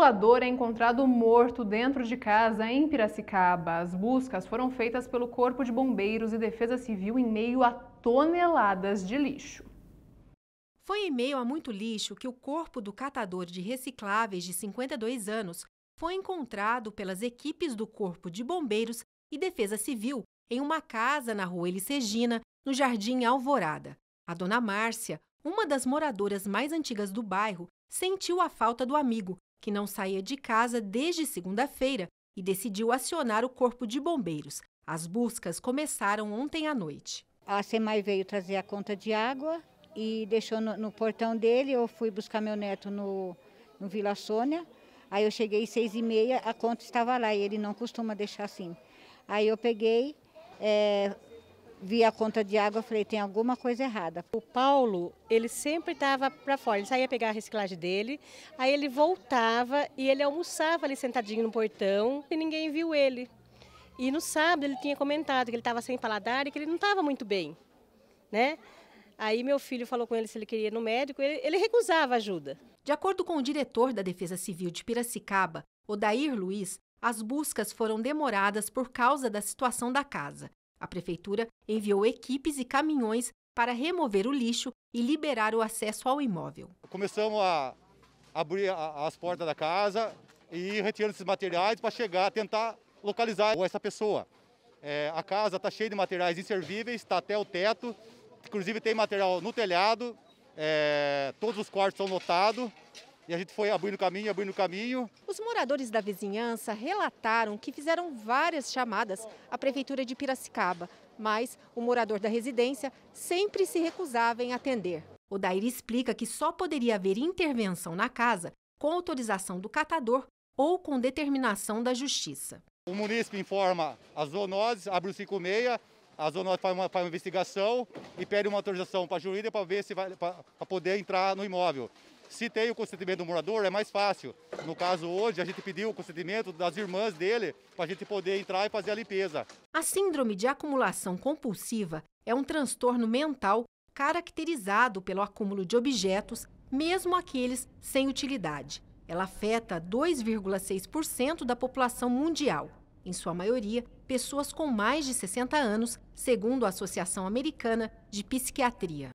ventilador é encontrado morto dentro de casa em Piracicaba. As buscas foram feitas pelo Corpo de Bombeiros e Defesa Civil em meio a toneladas de lixo. Foi em meio a muito lixo que o corpo do catador de recicláveis de 52 anos foi encontrado pelas equipes do Corpo de Bombeiros e Defesa Civil em uma casa na rua Elisegina, no Jardim Alvorada. A dona Márcia, uma das moradoras mais antigas do bairro, sentiu a falta do amigo que não saía de casa desde segunda-feira e decidiu acionar o Corpo de Bombeiros. As buscas começaram ontem à noite. A SEMAI veio trazer a conta de água e deixou no, no portão dele. Eu fui buscar meu neto no, no Vila Sônia. Aí eu cheguei às seis e meia, a conta estava lá e ele não costuma deixar assim. Aí eu peguei, é, vi a conta de água, falei, tem alguma coisa errada. O Paulo, ele sempre estava para fora, ele saía pegar a reciclagem dele, aí ele voltava e ele almoçava ali sentadinho no portão e ninguém viu ele. E no sábado ele tinha comentado que ele estava sem paladar e que ele não estava muito bem, né? Aí meu filho falou com ele se ele queria ir no médico, ele, ele recusava ajuda. De acordo com o diretor da Defesa Civil de Piracicaba, Odair Luiz, as buscas foram demoradas por causa da situação da casa. A prefeitura enviou equipes e caminhões para remover o lixo e liberar o acesso ao imóvel. Começamos a abrir as portas da casa e retirando esses materiais para chegar, tentar localizar essa pessoa. É, a casa está cheia de materiais inservíveis, está até o teto, inclusive tem material no telhado, é, todos os quartos são lotados. E a gente foi abrindo caminho, abrindo caminho. Os moradores da vizinhança relataram que fizeram várias chamadas à prefeitura de Piracicaba, mas o morador da residência sempre se recusava em atender. O Dair explica que só poderia haver intervenção na casa com autorização do catador ou com determinação da justiça. O município informa a zoonose, abre o 56, a zoonose faz uma, faz uma investigação e pede uma autorização para a juíza para ver se vai para poder entrar no imóvel. Se tem o consentimento do morador, é mais fácil. No caso, hoje, a gente pediu o consentimento das irmãs dele para a gente poder entrar e fazer a limpeza. A síndrome de acumulação compulsiva é um transtorno mental caracterizado pelo acúmulo de objetos, mesmo aqueles sem utilidade. Ela afeta 2,6% da população mundial, em sua maioria, pessoas com mais de 60 anos, segundo a Associação Americana de Psiquiatria.